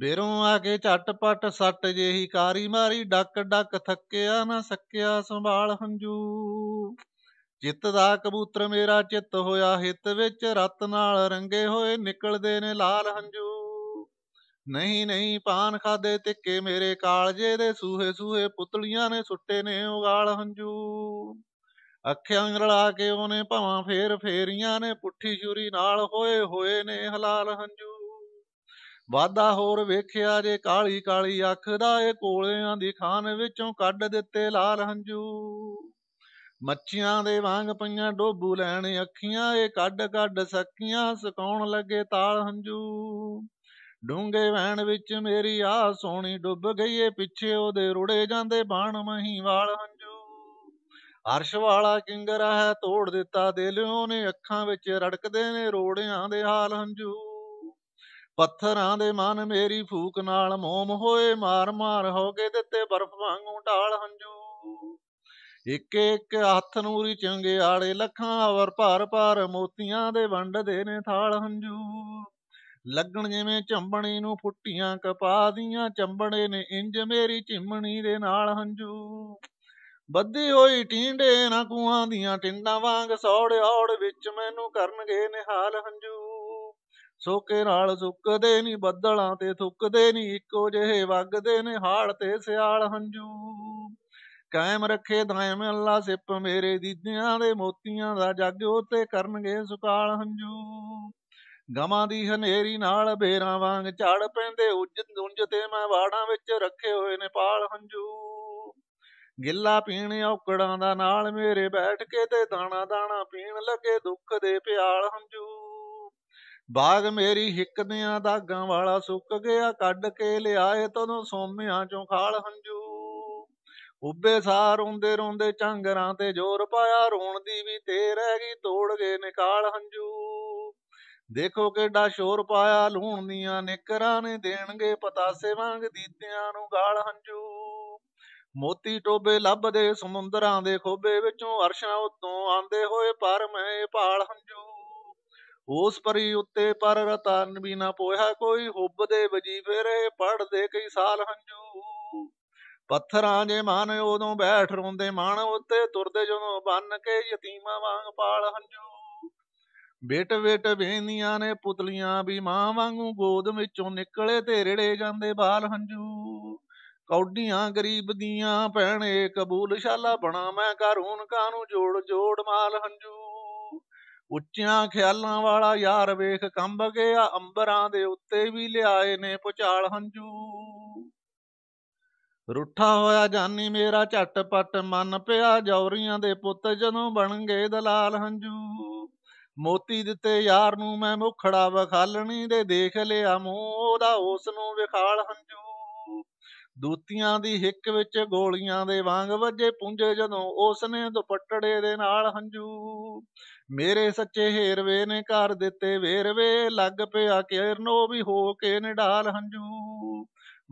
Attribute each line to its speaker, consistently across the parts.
Speaker 1: ਬਿਰੋਂ ਆ ਕੇ ਝਟਪਟ ਸੱਟ ਜਿਹੀ ਕਾਰੀ ਮਾਰੀ ਡੱਕ ਡੱਕ ਥੱਕਿਆ ਨਾ ਸਕਿਆ ਸੰਭਾਲ ਹੰਝੂ ਜਿੱਤ ਦਾ ਕਬੂਤਰ ਮੇਰਾ ਚਿੱਤ ਹੋਇਆ ਹਿੱਤ ਵਿੱਚ ਰਤ ਨਾਲ ਰੰਗੇ ਹੋਏ ਨਿਕਲਦੇ ਨੇ ਲਾਲ ਹੰਝੂ ਨਹੀਂ ਨਹੀਂ ਪਾਨ ਖਾਦੇ ਤਿੱਕੇ ਮੇਰੇ ਕਾਲਜੇ ਦੇ ਸੂਹੇ ਸੂਹੇ ਪੁਤਲੀਆਂ ਨੇ ਸੁੱਟੇ ਨੇ ਉਗਾਲ ਹੰਝੂ ਅੱਖਾਂ ਰਲਾ ਕੇ ਉਹਨੇ ਭਾਵਾਂ ਫੇਰ ਫੇਰੀਆਂ ਨੇ ਪੁੱਠੀ ਛੁਰੀ ਨਾਲ ਹੋਏ ਹੋਏ ਨੇ ਹਲਾਲ ਹੰਝੂ ਵਾਦਾ ਹੋਰ ਵੇਖਿਆ ਜੇ ਕਾਲੀ ਕਾਲੀ ਅੱਖ ਦਾ ਇਹ ਕੋਲਿਆਂ ਦੀ ਖਾਨ ਵਿੱਚੋਂ ਕੱਢ ਦਿੱਤੇ ਲਾਲ ਹੰਝੂ ਮੱਛੀਆਂ ਦੇ ਵਾਂਗ ਪਈਆਂ ਡੋਬੂ ਲੈਣ ਅੱਖੀਆਂ ਇਹ ਕੱਢ ਕੱਢ ਸਕੀਆਂ ਸਕਾਉਣ ਲੱਗੇ ਤਾਲ ਹੰਝੂ ਡੂੰਗੇ ਵਹਿਣ ਵਿੱਚ ਮੇਰੀ ਆ ਸੋਣੀ ਡੁੱਬ ਗਈ ਏ ਪਿੱਛੇ ਉਹਦੇ ਰੁੜੇ ਜਾਂਦੇ ਬਾਣ ਮਹੀਵਾਲ ਹੰਝੂ ਅਰਸ਼ ਵਾਲਾ ਕਿੰਗਰਾ ਹੈ ਤੋੜ ਦਿੱਤਾ ਦਿਲਿਓਂ ਨੇ ਅੱਖਾਂ ਵਿੱਚ ਰੜਕਦੇ ਨੇ ਰੋੜਿਆਂ ਦੇ ਹਾਲ ਹੰਝੂ ਪੱਥਰਾਂ ਦੇ ਮਨ ਮੇਰੀ ਫੂਕ ਨਾਲ ਮੋਮ ਹੋਏ ਮਾਰ ਮਾਰ ਹੋ ਗਏ ਦਿੱਤੇ ਬਰਫ਼ ਵਾਂਗੂ ਢਾਲ ਹੰਝੂ ਇੱਕ ਇੱਕ ਹੱਥ ਨੂਰੀ ਚੰਗੇ ਆੜੇ ਲੱਖਾਂ ਵਰ ਭਾਰ ਭਾਰ ਮੋਤੀਆਂ ਦੇ ਵੰਡਦੇ ਨੇ ਥਾਲ ਹੰਝੂ ਲੱਗਣ ਜਿਵੇਂ ਚੰਬਣੀ ਨੂੰ ਫੁੱਟੀਆਂ ਕਪਾ ਦੀਆਂ ਚੰਬੜੇ ਨੇ ਇੰਜ ਮੇਰੀ ਚਿਮਣੀ ਦੇ ਨਾਲ ਹੰਝੂ ਬੱਧੀ ਹੋਈ ਟਿੰਡੇ ਨਾ ਕੂਆਂ ਦੀਆਂ ਟਿੰਡਾਂ ਵਾਂਗ ਸੌੜ ਔੜ ਵਿੱਚ ਮੈਨੂੰ ਕਰਨਗੇ ਨਿਹਾਲ ਹੰਝੂ ਸੋਕੇ ਨਾਲ ਸੁੱਕਦੇ ਨਹੀਂ ਬੱਦਲਾਂ ਤੇ ਥੁੱਕਦੇ ਨਹੀਂ ਇੱਕੋ ਜਿਹੇ ਵਗਦੇ ਨੇ ਹਾਲ ਤੇ ਸਿਆਲ ਹੰਝੂ ਕਾਇਮ ਰੱਖੇ ਦਾਇਮ ਅੱਲਾ ਸਿਪ ਮੇਰੇ ਦੀਦਿਆਂ ਦੇ ਮੋਤੀਆਂ ਦਾ ਜੱਗ ਉਤੇ ਕਰਨਗੇ ਸੁਕਾਲ ਹੰਝੂ ਗਮਾਂ ਦੀ ਹਨੇਰੀ ਨਾਲ ਬੇਰਾਂ ਵਾਂਗ ਝੜ ਪੈਂਦੇ ਉੱਜ ਦੁੰਜ ਤੇ ਮੈਂ ਵਾੜਾਂ ਵਿੱਚ ਰੱਖੇ ਹੋਏ ਨੇ ਪਾਲ ਹੰਝੂ ਗਿੱਲਾ ਪੀਣ ਔਕੜਾਂ ਦਾ ਨਾਲ ਮੇਰੇ ਬੈਠ ਕੇ ਤੇ ਦਾਣਾ ਦਾਣਾ ਪੀਣ ਲੱਗੇ ਦੁੱਖ ਦੇ ਪਿਆਲ ਹੰਝੂ ਬਾਗ ਮੇਰੀ ਹਿੱਕਦਿਆਂ ਦਾਗਾਂ ਵਾਲਾ ਸੁੱਕ ਗਿਆ ਕੱਢ ਕੇ ਲਿਆਏ ਤਦੋਂ ਸੋਮਿਆਂ ਚੋਂ ਖਾਲ ਹੰਝੂ ਉੱਬੇ ਸਾਰ ਰੋਂਦੇ ਰੋਂਦੇ ਚੰਗਰਾਂ ਤੇ ਜ਼ੋਰ ਪਾਇਆ ਰੋਣ ਦੀ ਵੀ ਤੇ ਰਹਿ ਗਈ ਤੋੜ ਗਏ ਨਿਕਾਲ ਹੰਝੂ ਦੇਖੋ ਕਿੱਡਾ ਸ਼ੋਰ ਪਾਇਆ ਲੂਣ ਦੀਆਂ ਨਿਕਰਾਂ ਨੇ ਦੇਣਗੇ ਪਤਾ ਸੇਵਾਂਗ ਦੀਤਿਆਂ ਨੂੰ ਗਾਲ ਹੰਝੂ ਮੋਤੀ ਟੋਬੇ ਲੱਭਦੇ ਸਮੁੰਦਰਾਂ ਦੇ ਖੋਬੇ ਵਿੱਚੋਂ ਅਰਸ਼ਾਂ ਉਤੋਂ ਆਂਦੇ ਹੋਏ ਪਰ ਮੈਂ ਭਾਲ ਹੰਝੂ ਉਸ ਪਰੀ ਉੱਤੇ ਪਰ ਰਤਨ ਵੀ ਨਾ ਪੋਇਆ ਕੋਈ ਹੁੱਬ ਦੇ ਵਜੀ ਫੇਰੇ ਪੜਦੇ ਕਈ ਸਾਲ ਹੰਝੂ ਪੱਥਰਾਂ ਜੇ ਮਾਨ ਉਦੋਂ ਬੈਠ ਰੋਂਦੇ ਮਾਨ ਉੱਤੇ ਤੁਰਦੇ ਜਦੋਂ ਬੰਨ ਕੇ ਯਤੀਮਾਂ ਵਾਂਗ ਪਾਲ ਹੰਝੂ ਬੇਟ ਬੇਟ ਬੇਨੀਆਂ ਨੇ ਪੁਤਲੀਆਂ ਵੀ ਮਾਂ ਵਾਂਗੂ ਗੋਦ ਵਿੱਚੋਂ ਨਿਕਲੇ ਤੇ ਰੜੇ ਜਾਂਦੇ ਬਾਲ ਹੰਝੂ ਕੌਡੀਆਂ ਗਰੀਬ ਦੀਆਂ ਭੈਣੇ ਕਬੂਲ ਸ਼ਾਲਾ ਬਣਾ ਮੈਂ ਕਰੂਨ ਕਾਨੂੰ ਜੋੜ ਜੋੜ ਮਾਲ ਹੰਝੂ ਉੱਚੀਆਂ ਖਿਆਲਾਂ ਵਾਲਾ ਯਾਰ ਵੇਖ ਕੰਬ ਗਿਆ ਅੰਬਰਾਂ ਦੇ ਉੱਤੇ ਵੀ ਲਿਆਏ ਨੇ ਪੁਚਾਲ ਹੰਝੂ ਰੁੱਠਾ ਹੋਇਆ ਜਾਨੀ ਮੇਰਾ ਝਟਪਟ ਮਨ ਪਿਆ ਜੌਰੀਆਂ ਦੇ ਪੁੱਤ ਜਦੋਂ ਬਣ ਗਏ ਦਲਾਲ ਹੰਝੂ ਮੋਤੀ ਦਿੱਤੇ ਯਾਰ ਨੂੰ ਮੈਂ ਮੁਖੜਾ ਵਖਾਲਣੀ ਦੇ ਦੇਖ ਲਿਆ ਮੂੰਹ ਉਹਦਾ ਉਸ ਨੂੰ ਵਿਖਾਲ ਹੰਝੂ ਦੂਤੀਆਂ ਦੀ ਹਿੱਕ ਵਿੱਚ ਗੋਲੀਆਂ ਦੇ ਵਾਂਗ ਵੱਜੇ ਪੁੰਜੇ ਜਦੋਂ ਉਸ ਨੇ ਦੁਪੱਟੜੇ ਦੇ ਨਾਲ ਹੰਝੂ ਮੇਰੇ ਸੱਚੇ ਹੀਰਵੇ ਨੇ ਕਰ ਦਿੱਤੇ ਵੇਰਵੇ ਲੱਗ ਪਿਆ ਕਿਰਨੋ ਵੀ ਹੋ ਕੇ ਨਿਢਾਲ ਹੰਝੂ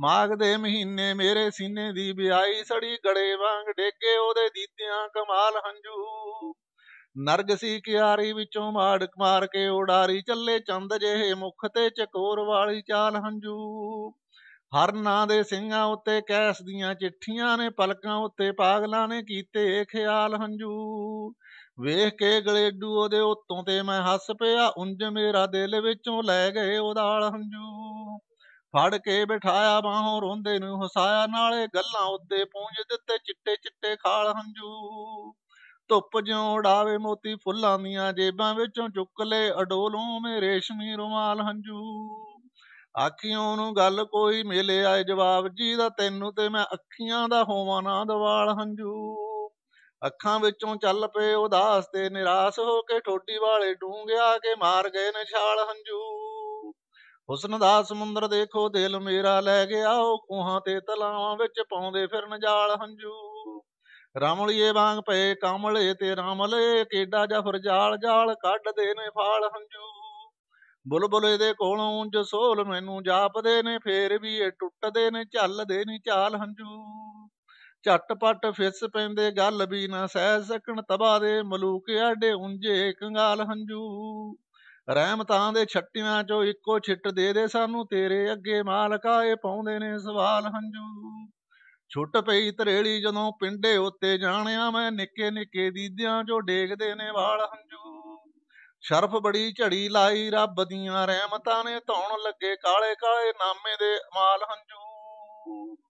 Speaker 1: ਮਾਗ ਦੇ ਮਹੀਨੇ ਮੇਰੇ ਸੀਨੇ ਦੀ ਵਿਆਈ ਸੜੀ ਗੜੇ ਵਾਂਗ ਡੇਕੇ ਉਹਦੇ ਦੀਤਿਆਂ ਕਮਾਲ ਹੰਝੂ ਨਰਗਸੀ ਕਿਆਰੀ ਵਿੱਚੋਂ ਮਾੜ ਮਾਰ ਕੇ ਉਡਾਰੀ ਚੱਲੇ ਚੰਦ ਜਿਹੇ ਮੁਖ ਤੇ ਚਕੋਰ ਵਾਲੀ ਚਾਲ ਹੰਝੂ ਹਰ ਨਾਂ ਦੇ ਸਿੰਘਾਂ ਉੱਤੇ ਕੈਸ ਦੀਆਂ ਚਿੱਠੀਆਂ ਨੇ ਪਲਕਾਂ ਉੱਤੇ ਪਾਗਲਾਂ ਨੇ ਕੀਤੇ ਖਿਆਲ ਹੰਝੂ ਵੇਖ ਕੇ ਗਲੇ ਡੂ ਉਹਦੇ ਉੱਤੋਂ ਤੇ ਮੈਂ ਹੱਸ ਪਿਆ ਉੰਜ ਮੇਰਾ ਦਿਲ ਵਿੱਚੋਂ ਲੈ ਗਏ ਉਦਾਲ ਹੰਝੂ ਫੜ ਕੇ ਬਿਠਾਇਆ ਬਾਹੋਂ ਰੋਂਦੇ ਨੂੰ ਹਸਾਇਆ ਨਾਲੇ ਗੱਲਾਂ ਉੱਤੇ ਪੂੰਝ ਦਿੱਤੇ ਚਿੱਟੇ ਚਿੱਟੇ ਖਾਲ ਹੰਝੂ ਧੁੱਪ ਜਿਉਂ ਉਡਾਵੇ ਮੋਤੀ ਫੁੱਲਾਂ ਦੀਆਂ ਜੇਬਾਂ ਵਿੱਚੋਂ ਚੁੱਕ ਲੈ ਅਡੋਲੋਂ ਮੇ ਰੇਸ਼ਮੀ ਰੁਮਾਲ ਹੰਝੂ ਅੱਖੀਆਂ ਨੂੰ ਗੱਲ ਕੋਈ ਮਿਲੇ ਆਏ ਜਵਾਬ ਜੀ ਦਾ ਤੈਨੂੰ ਤੇ ਮੈਂ ਅੱਖੀਆਂ ਦਾ ਹੋਵਾਂ ਨਾ ਦਵਾਲ ਹੰਝੂ ਅੱਖਾਂ ਵਿੱਚੋਂ ਚੱਲ ਪਏ ਉਦਾਸ ਤੇ ਨਿਰਾਸ਼ ਹੋ ਕੇ ਠੋਡੀ ਵਾਲੇ ਡੂੰਗਿਆ ਕੇ ਮਾਰ ਗਏ ਨਿਸ਼ਾਲ ਹੰਝੂ ਹੁਸਨ ਦਾ ਸਮੁੰਦਰ ਦੇਖੋ ਦਿਲ ਮੇਰਾ ਲੈ ਗਿਆ ਉਹ ਕੋਹਾਂ ਤੇ ਤਲਾਵਾਂ ਵਿੱਚ ਪਾਉਂਦੇ ਫਿਰਨ ਜਾਲ ਹੰਝੂ ਰਾਮਲੀਏ ਵਾਂਗ ਪਏ ਕਮਲੇ ਤੇ ਰਾਮਲੇ ਕਿੱਡਾ ਜਫਰ ਜਾਲ ਜਾਲ ਕੱਢਦੇ ਨੇ ਫਾਲ ਹੰਝੂ ਬੁਲਬੁਲ ਦੇ ਕੋਲੋਂ ਜੋ ਸੋਲ ਮੈਨੂੰ ਜਾਪਦੇ ਨੇ ਫੇਰ ਵੀ ਇਹ ਟੁੱਟਦੇ ਨੇ ਝੱਲਦੇ ਨਹੀਂ ਚਾਲ ਹੰਝੂ ਝਟਪਟ ਫਿਸ ਪੈਂਦੇ ਗੱਲ ਵੀ ਨਾ ਸਹਿ ਸਕਣ ਤਬਾ ਦੇ ਮਲੂਕ ਆਡੇ ਉੰਜੇ ਕੰਗਾਲ ਹੰਝੂ ਰਹਿਮਤਾਂ ਦੇ ਛੱਟੀਆਂ ਚੋਂ ਇੱਕੋ ਛਿੱਟ ਦੇ ਦੇ ਸਾਨੂੰ ਤੇਰੇ ਅੱਗੇ ਮਾਲਕਾ ਇਹ ਪਾਉਂਦੇ ਨੇ ਸਵਾਲ ਹੰਝੂ ਛੁੱਟ ਪਈ ਤਰੇਲੀ ਜਦੋਂ ਪਿੰਡੇ ਉੱਤੇ ਜਾਣਿਆ ਮੈਂ ਨਿੱਕੇ ਨਿੱਕੇ ਦੀਦਿਆਂ ਚੋਂ ਡੇਗਦੇ ਨੇ ਵਾਲ ਹੰਝੂ ਸ਼ਰਫ ਬੜੀ ਝੜੀ ਲਾਈ ਰੱਬ ਦੀਆਂ ਰਹਿਮਤਾਂ ਨੇ ਧੌਣ ਲੱਗੇ ਕਾਲੇ ਕਾਲੇ ਨਾਮੇ ਦੇ ਮਾਲ ਹੰਝੂ